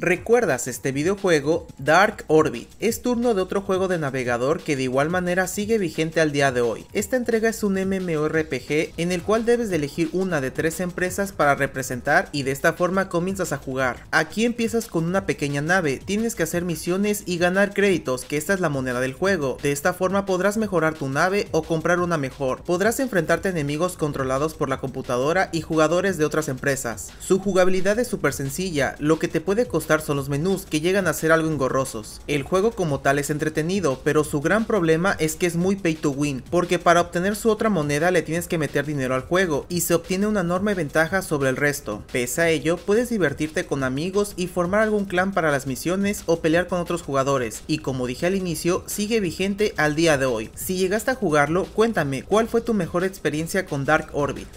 ¿Recuerdas este videojuego? Dark Orbit. Es turno de otro juego de navegador que de igual manera sigue vigente al día de hoy. Esta entrega es un MMORPG en el cual debes de elegir una de tres empresas para representar y de esta forma comienzas a jugar. Aquí empiezas con una pequeña nave, tienes que hacer misiones y ganar créditos, que esta es la moneda del juego. De esta forma podrás mejorar tu nave o comprar una mejor. Podrás enfrentarte a enemigos controlados por la computadora y jugadores de otras empresas. Su jugabilidad es súper sencilla, lo que te puede costar son los menús, que llegan a ser algo engorrosos. El juego como tal es entretenido, pero su gran problema es que es muy pay to win, porque para obtener su otra moneda le tienes que meter dinero al juego, y se obtiene una enorme ventaja sobre el resto. Pese a ello, puedes divertirte con amigos y formar algún clan para las misiones o pelear con otros jugadores, y como dije al inicio, sigue vigente al día de hoy. Si llegaste a jugarlo, cuéntame, ¿cuál fue tu mejor experiencia con Dark Orbit?